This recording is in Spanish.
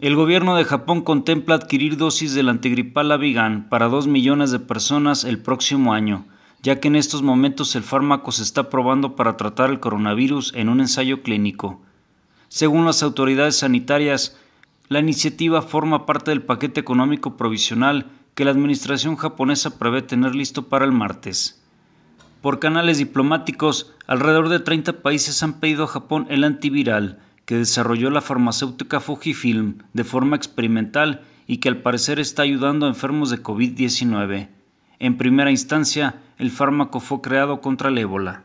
El gobierno de Japón contempla adquirir dosis del antigripal Avigan para 2 millones de personas el próximo año, ya que en estos momentos el fármaco se está probando para tratar el coronavirus en un ensayo clínico. Según las autoridades sanitarias, la iniciativa forma parte del paquete económico provisional que la administración japonesa prevé tener listo para el martes. Por canales diplomáticos, alrededor de 30 países han pedido a Japón el antiviral, que desarrolló la farmacéutica Fujifilm de forma experimental y que al parecer está ayudando a enfermos de COVID-19. En primera instancia, el fármaco fue creado contra el ébola.